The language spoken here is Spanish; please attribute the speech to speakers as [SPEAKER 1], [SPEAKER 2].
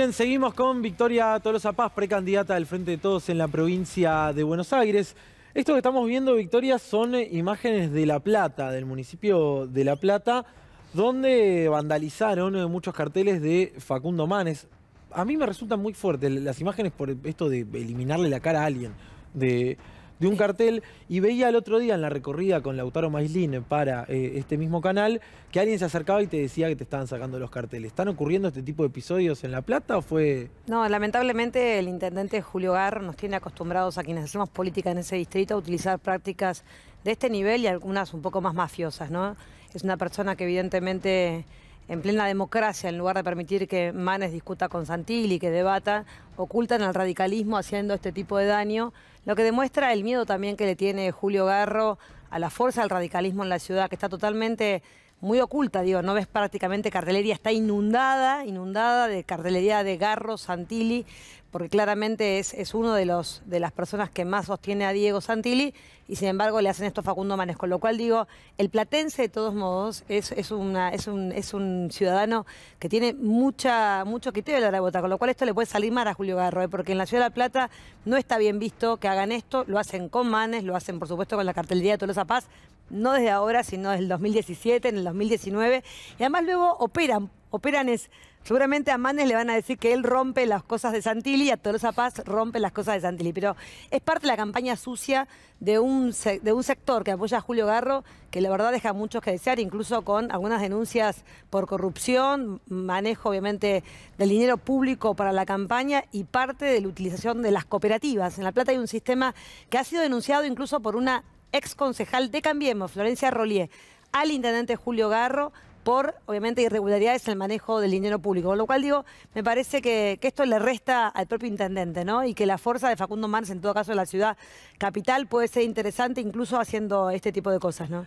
[SPEAKER 1] Bien, seguimos con Victoria Tolosa Paz, precandidata del Frente de Todos en la provincia de Buenos Aires. Esto que estamos viendo, Victoria, son eh, imágenes de La Plata, del municipio de La Plata, donde vandalizaron eh, muchos carteles de Facundo Manes. A mí me resultan muy fuertes las imágenes por esto de eliminarle la cara a alguien, de de un cartel y veía el otro día en la recorrida con Lautaro Maislin para eh, este mismo canal que alguien se acercaba y te decía que te estaban sacando los carteles. ¿Están ocurriendo este tipo de episodios en La Plata o fue...?
[SPEAKER 2] No, lamentablemente el intendente Julio Gar nos tiene acostumbrados a quienes hacemos política en ese distrito a utilizar prácticas de este nivel y algunas un poco más mafiosas, ¿no? Es una persona que evidentemente en plena democracia, en lugar de permitir que Manes discuta con Santilli, que debata, ocultan al radicalismo haciendo este tipo de daño, lo que demuestra el miedo también que le tiene Julio Garro a la fuerza del radicalismo en la ciudad, que está totalmente muy oculta, digo, no ves prácticamente cartelería, está inundada, inundada de cartelería de Garro, Santilli, porque claramente es, es uno de los de las personas que más sostiene a Diego Santilli y sin embargo le hacen esto a Facundo Manes, con lo cual digo, el platense de todos modos es, una, es, un, es un ciudadano que tiene mucha, mucho quité de la bota, con lo cual esto le puede salir mal a Julio Garro, ¿eh? porque en la Ciudad de La Plata no está bien visto que hagan esto, lo hacen con Manes, lo hacen por supuesto con la cartelería de Tolosa Paz, no desde ahora, sino desde el 2017, en el 2019. Y además luego operan, operan es... Seguramente a Manes le van a decir que él rompe las cosas de Santilli, a Tolosa Paz rompe las cosas de Santilli, pero es parte de la campaña sucia de un, de un sector que apoya a Julio Garro, que la verdad deja muchos que desear, incluso con algunas denuncias por corrupción, manejo obviamente del dinero público para la campaña y parte de la utilización de las cooperativas. En La Plata hay un sistema que ha sido denunciado incluso por una ex concejal de Cambiemos, Florencia Rolier al intendente Julio Garro por, obviamente, irregularidades en el manejo del dinero público. Con lo cual, digo, me parece que, esto le resta al propio intendente, ¿no? Y que la fuerza de Facundo Mars, en todo caso de la ciudad capital, puede ser interesante incluso haciendo este tipo de cosas, ¿no?